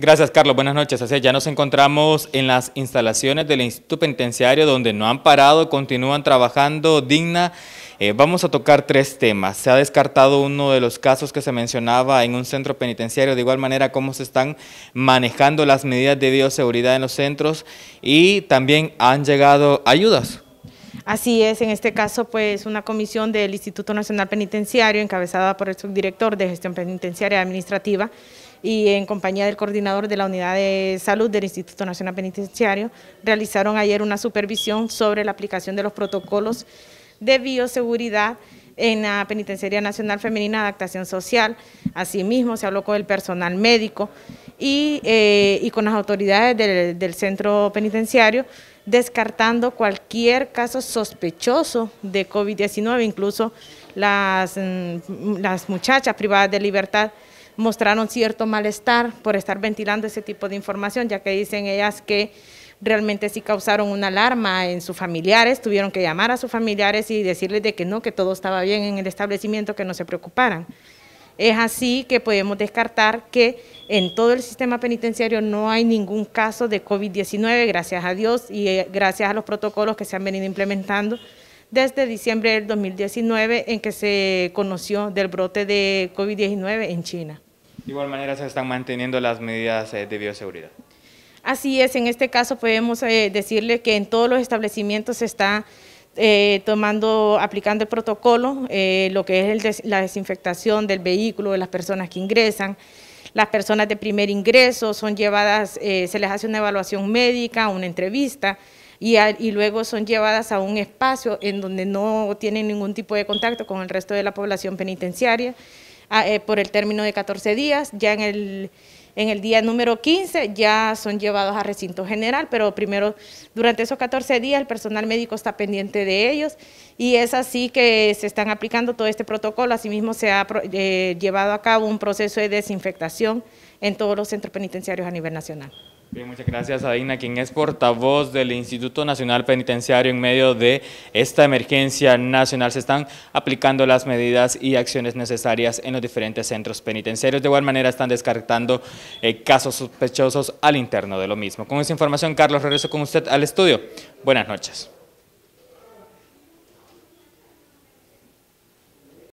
Gracias, Carlos. Buenas noches. Así ya nos encontramos en las instalaciones del Instituto Penitenciario, donde no han parado, continúan trabajando digna. Eh, vamos a tocar tres temas. Se ha descartado uno de los casos que se mencionaba en un centro penitenciario, de igual manera cómo se están manejando las medidas de bioseguridad en los centros y también han llegado ayudas. Así es, en este caso, pues una comisión del Instituto Nacional Penitenciario, encabezada por el subdirector de Gestión Penitenciaria Administrativa, y en compañía del coordinador de la Unidad de Salud del Instituto Nacional Penitenciario, realizaron ayer una supervisión sobre la aplicación de los protocolos de bioseguridad en la Penitenciaría Nacional Femenina de Adaptación Social. Asimismo, se habló con el personal médico y, eh, con las autoridades del, centro penitenciario, descartando cualquier caso sospechoso de COVID-19, incluso las, mm, las muchachas privadas de libertad mostraron cierto malestar por estar ventilando ese tipo de información, ya que dicen ellas que realmente sí causaron una alarma en sus familiares, tuvieron que llamar a sus familiares y decirles de que no, que todo estaba bien en el establecimiento, que no se preocuparan. Es así que podemos descartar que en todo el sistema penitenciario no hay ningún caso de COVID-19, gracias a Dios y eh, gracias a los protocolos que se han venido implementando desde diciembre del 2019 en que se conoció del brote de COVID-19 en China. De igual manera se están manteniendo las medidas eh, de bioseguridad. Así es, en este caso podemos eh, decirle que en todos los establecimientos se está eh, tomando, aplicando el protocolo, lo que es la desinfectación del vehículo, de las personas que ingresan. Las personas de primer ingreso son llevadas, se les hace una evaluación médica, una entrevista, y, y luego son llevadas a un espacio en donde no tienen ningún tipo de contacto con el resto de la población penitenciaria. Ah, eh, por el término de 14 días, ya en el, día número 15 ya son llevados a recinto general, pero primero durante esos 14 días el personal médico está pendiente de ellos y es así que se están aplicando todo este protocolo. Asimismo se ha eh, llevado a cabo un proceso de desinfectación en todos los centros penitenciarios a nivel nacional muchas gracias Adina, quien es portavoz del Instituto Nacional Penitenciario en medio de esta emergencia nacional. Se están aplicando las medidas y acciones necesarias en los diferentes centros penitenciarios. De igual manera están descartando eh, casos sospechosos al interno de lo mismo. Con esa información, Carlos, regreso con usted al estudio. Buenas noches.